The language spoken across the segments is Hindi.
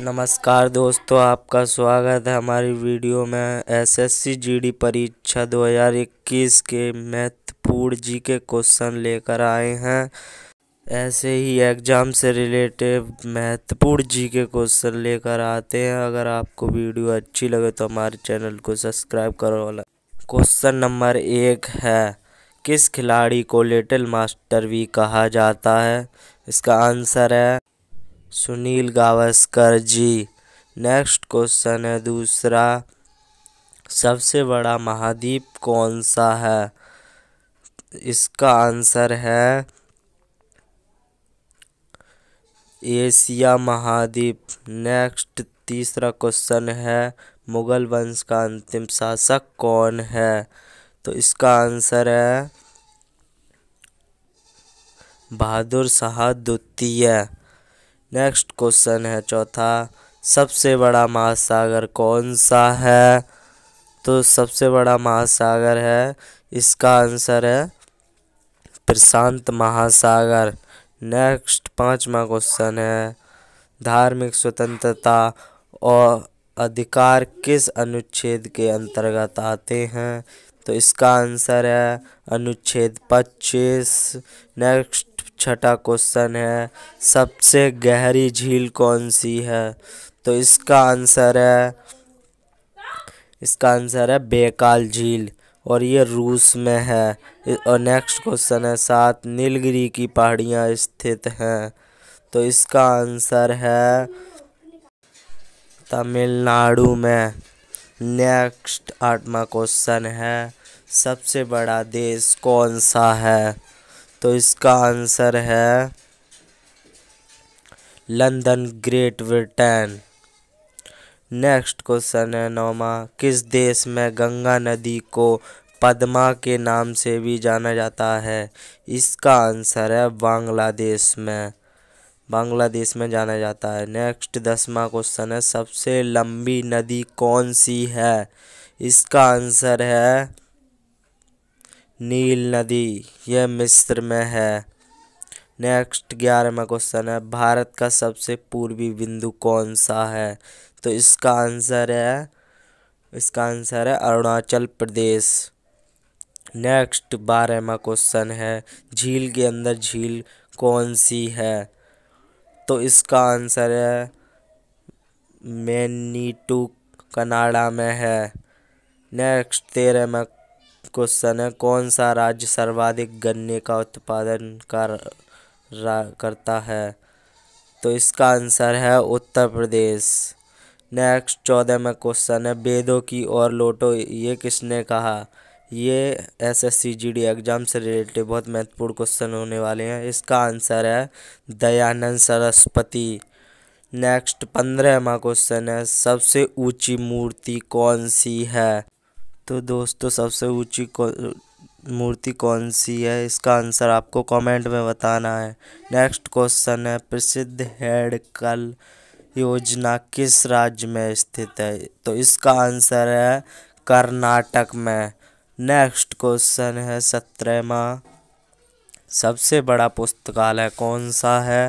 नमस्कार दोस्तों आपका स्वागत है हमारी वीडियो में एसएससी जीडी परीक्षा 2021 के महत्वपूर्ण जी के क्वेश्चन लेकर आए हैं ऐसे ही एग्ज़ाम से रिलेटेड महत्वपूर्ण जी के क्वेश्चन लेकर आते हैं अगर आपको वीडियो अच्छी लगे तो हमारे चैनल को सब्सक्राइब करो क्वेश्चन नंबर एक है किस खिलाड़ी को लिटिल मास्टर भी कहा जाता है इसका आंसर है सुनील गावस्कर जी नेक्स्ट क्वेश्चन है दूसरा सबसे बड़ा महाद्वीप कौन सा है इसका आंसर है एशिया महाद्वीप नेक्स्ट तीसरा क्वेश्चन है मुगल वंश का अंतिम शासक कौन है तो इसका आंसर है बहादुर शाह द्वितीय नेक्स्ट क्वेश्चन है चौथा सबसे बड़ा महासागर कौन सा है तो सबसे बड़ा महासागर है इसका आंसर है प्रशांत महासागर नेक्स्ट पांचवा क्वेश्चन है धार्मिक स्वतंत्रता और अधिकार किस अनुच्छेद के अंतर्गत आते हैं तो इसका आंसर है अनुच्छेद पच्चीस नेक्स्ट छठा क्वेश्चन है सबसे गहरी झील कौन सी है तो इसका आंसर है इसका आंसर है बेकाल झील और ये रूस में है और नेक्स्ट क्वेश्चन है सात नीलगिरी की पहाड़ियाँ स्थित हैं तो इसका आंसर है तमिलनाडु में नेक्स्ट आठवा क्वेश्चन है सबसे बड़ा देश कौन सा है तो इसका आंसर है London Great Britain next question है नौमा किस देश में गंगा नदी को पद्मा के नाम से भी जाना जाता है इसका आंसर है बांग्लादेश में बांग्लादेश में जाना जाता है नेक्स्ट दसवा क्वेश्चन है सबसे लंबी नदी कौन सी है इसका आंसर है नील नदी यह मिस्र में है नेक्स्ट ग्यारहवा क्वेश्चन है भारत का सबसे पूर्वी बिंदु कौन सा है तो इसका आंसर है इसका आंसर है अरुणाचल प्रदेश नेक्स्ट बारहवा क्वेश्चन है झील के अंदर झील कौन सी है तो इसका आंसर है मैनीटू कनाडा में है नेक्स्ट तेरहवा क्वेश्चन है कौन सा राज्य सर्वाधिक गन्ने का उत्पादन कर करता है तो इसका आंसर है उत्तर प्रदेश नेक्स्ट चौदह में क्वेश्चन है वेदों की और लोटो ये किसने कहा ये S S C G D exam से रिलेटेड बहुत महत्वपूर्ण क्वेश्चन होने वाले हैं इसका आंसर है दयानंद सरस्वती नेक्स्ट पंद्रहवा क्वेश्चन है सबसे ऊंची मूर्ति कौन सी है तो दोस्तों सबसे ऊंची मूर्ति कौन सी है इसका आंसर आपको कमेंट में बताना है नेक्स्ट क्वेश्चन है प्रसिद्ध हेड कल योजना किस राज्य में स्थित है तो इसका आंसर है कर्नाटक में नेक्स्ट क्वेश्चन है सत्रहवा सबसे बड़ा पुस्तकालय कौन सा है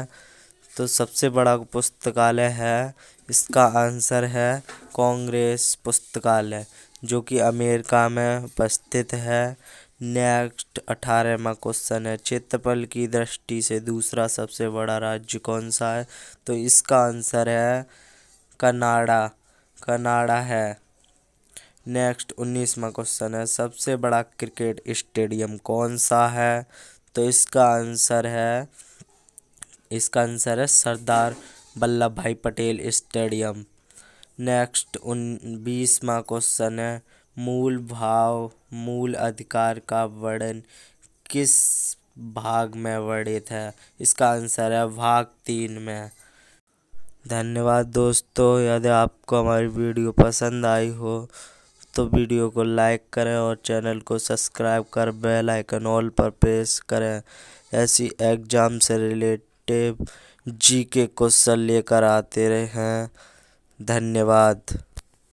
तो सबसे बड़ा पुस्तकालय है इसका आंसर है कांग्रेस पुस्तकालय जो कि अमेरिका में उपस्थित है नेक्स्ट अठारहवा क्वेश्चन है क्षेत्रफल की दृष्टि से दूसरा सबसे बड़ा राज्य कौन सा है तो इसका आंसर है कनाडा कनाडा है नेक्स्ट उन्नीसवा क्वेश्चन है सबसे बड़ा क्रिकेट स्टेडियम कौन सा है तो इसका आंसर है इसका आंसर है सरदार वल्लभ भाई पटेल स्टेडियम नेक्स्ट उन बीसवा क्वेश्चन है मूल भाव मूल अधिकार का वर्णन किस भाग में वर्णित है इसका आंसर है भाग तीन में धन्यवाद दोस्तों यदि आपको हमारी वीडियो पसंद आई हो तो वीडियो को लाइक करें और चैनल को सब्सक्राइब कर बेल आइकन ऑल पर प्रेस करें ऐसी एग्ज़ाम से रिलेटेड जी के क्वेश्चन लेकर आते रहे हैं धन्यवाद